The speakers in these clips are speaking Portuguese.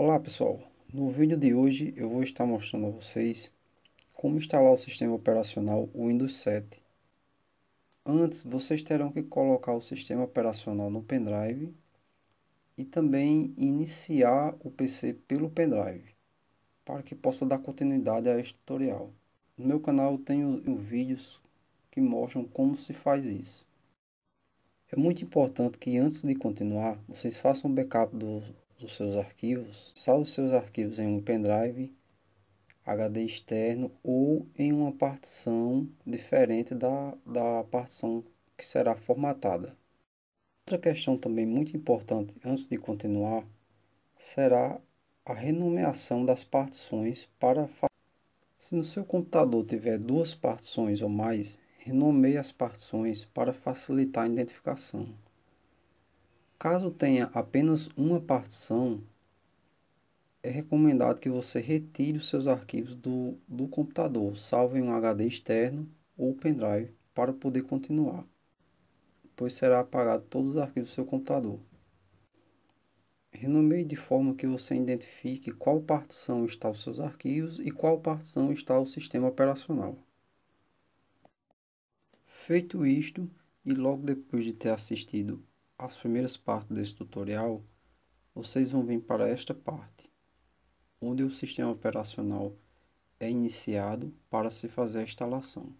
Olá pessoal, no vídeo de hoje eu vou estar mostrando a vocês como instalar o sistema operacional Windows 7. Antes vocês terão que colocar o sistema operacional no pendrive e também iniciar o PC pelo pendrive para que possa dar continuidade a este tutorial. No meu canal eu tenho vídeos que mostram como se faz isso. É muito importante que antes de continuar, vocês façam um backup do os seus arquivos, salve os seus arquivos em um pendrive, HD externo ou em uma partição diferente da, da partição que será formatada. Outra questão também muito importante antes de continuar será a renomeação das partições para se no seu computador tiver duas partições ou mais, renomeie as partições para facilitar a identificação. Caso tenha apenas uma partição, é recomendado que você retire os seus arquivos do, do computador, salve em um HD externo ou pendrive para poder continuar, pois será apagado todos os arquivos do seu computador. Renomeie de forma que você identifique qual partição está os seus arquivos e qual partição está o sistema operacional. Feito isto, e logo depois de ter assistido as primeiras partes desse tutorial, vocês vão vir para esta parte, onde o sistema operacional é iniciado para se fazer a instalação.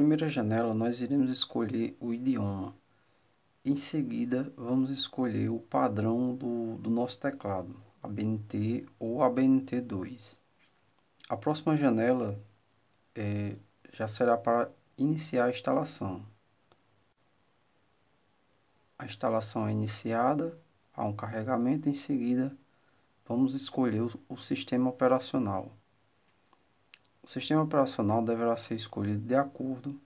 primeira janela, nós iremos escolher o idioma. Em seguida, vamos escolher o padrão do, do nosso teclado, ABNT ou ABNT2. A próxima janela é, já será para iniciar a instalação. A instalação é iniciada, há um carregamento, em seguida vamos escolher o, o sistema operacional. O sistema operacional deverá ser escolhido de acordo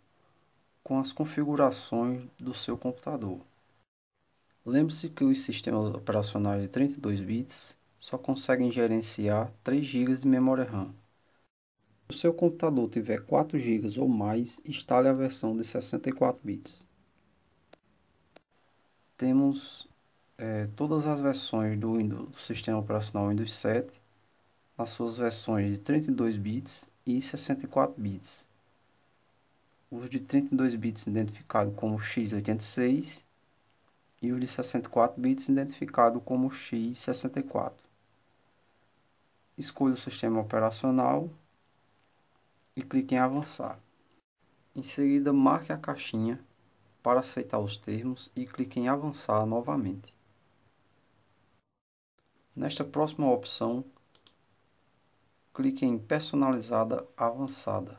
com as configurações do seu computador. Lembre-se que os sistemas operacionais de 32 bits só conseguem gerenciar 3 GB de memória RAM. Se o seu computador tiver 4 GB ou mais, instale a versão de 64 bits. Temos é, todas as versões do, Windows, do sistema operacional Windows 7 nas suas versões de 32 bits e 64 bits. Os de 32 bits identificado como x86 e os de 64 bits identificado como x64. Escolha o sistema operacional e clique em avançar. Em seguida, marque a caixinha para aceitar os termos e clique em avançar novamente. Nesta próxima opção, clique em personalizada avançada.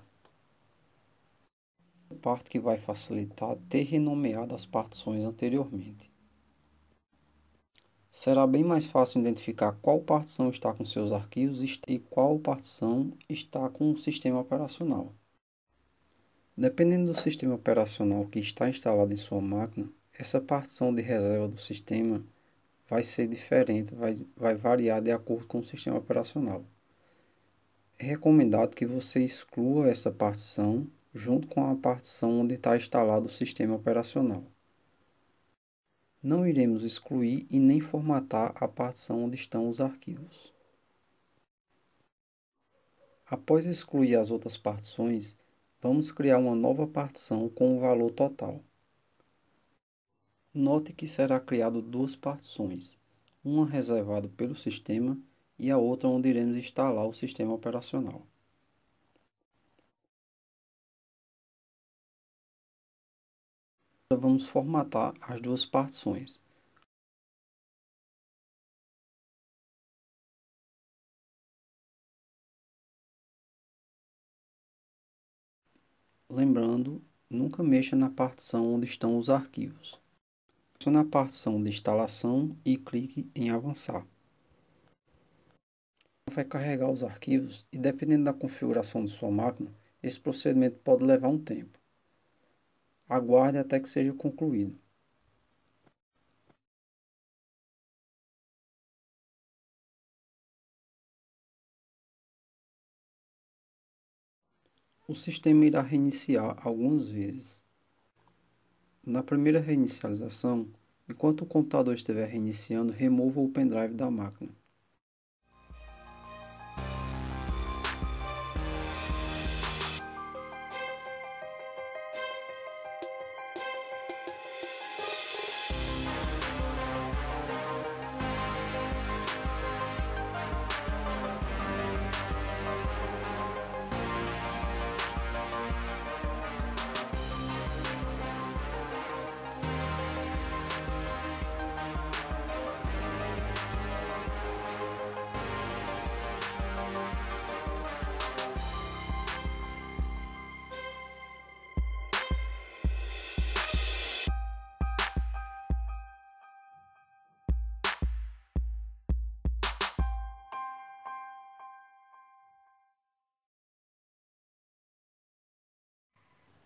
A parte que vai facilitar ter renomeado as partições anteriormente. Será bem mais fácil identificar qual partição está com seus arquivos e qual partição está com o sistema operacional. Dependendo do sistema operacional que está instalado em sua máquina, essa partição de reserva do sistema vai ser diferente, vai, vai variar de acordo com o sistema operacional é recomendado que você exclua essa partição junto com a partição onde está instalado o sistema operacional. Não iremos excluir e nem formatar a partição onde estão os arquivos. Após excluir as outras partições, vamos criar uma nova partição com o valor total. Note que será criado duas partições, uma reservada pelo sistema e a outra onde iremos instalar o sistema operacional. Vamos formatar as duas partições. Lembrando, nunca mexa na partição onde estão os arquivos. Selecione a partição de instalação e clique em avançar vai carregar os arquivos e, dependendo da configuração de sua máquina, esse procedimento pode levar um tempo. Aguarde até que seja concluído. O sistema irá reiniciar algumas vezes. Na primeira reinicialização, enquanto o computador estiver reiniciando, remova o pendrive da máquina.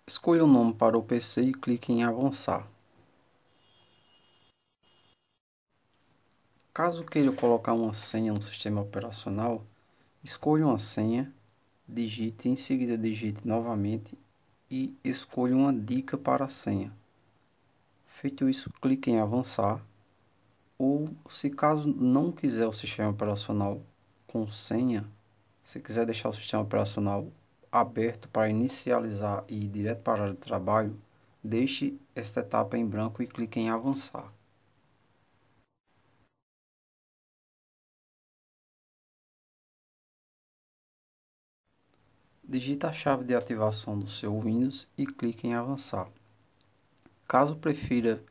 Escolha o nome para o PC e clique em Avançar. Caso queira colocar uma senha no sistema operacional, escolha uma senha, digite, em seguida digite novamente e escolha uma dica para a senha. Feito isso, clique em Avançar ou, se caso não quiser o sistema operacional com senha, se quiser deixar o sistema operacional aberto para inicializar e ir direto para a área de trabalho, deixe esta etapa em branco e clique em avançar. Digite a chave de ativação do seu Windows e clique em avançar. Caso prefira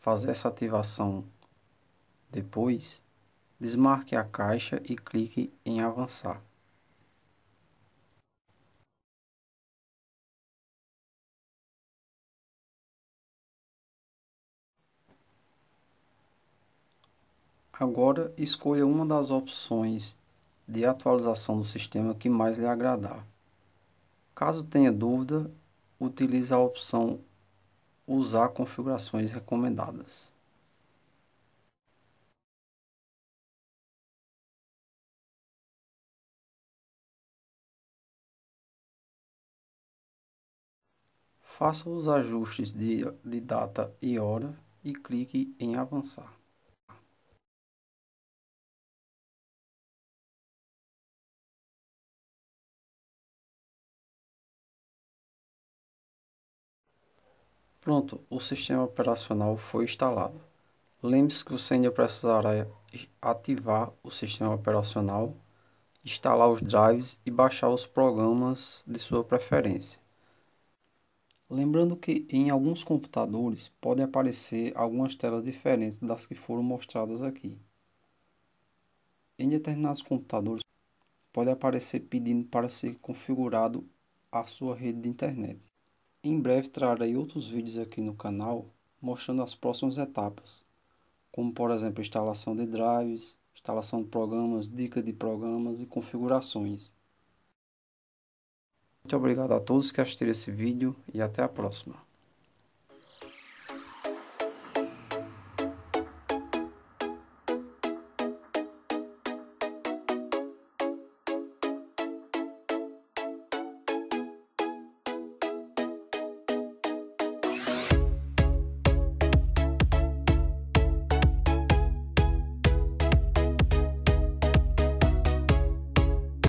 fazer essa ativação depois, desmarque a caixa e clique em avançar. Agora escolha uma das opções de atualização do sistema que mais lhe agradar. Caso tenha dúvida, utilize a opção Usar configurações recomendadas. Faça os ajustes de, de data e hora e clique em Avançar. Pronto, o sistema operacional foi instalado. Lembre-se que você ainda precisará ativar o sistema operacional, instalar os drives e baixar os programas de sua preferência. Lembrando que em alguns computadores podem aparecer algumas telas diferentes das que foram mostradas aqui. Em determinados computadores pode aparecer pedindo para ser configurado a sua rede de internet. Em breve trarei outros vídeos aqui no canal mostrando as próximas etapas, como por exemplo instalação de drives, instalação de programas, dica de programas e configurações. Muito obrigado a todos que assistiram esse vídeo e até a próxima.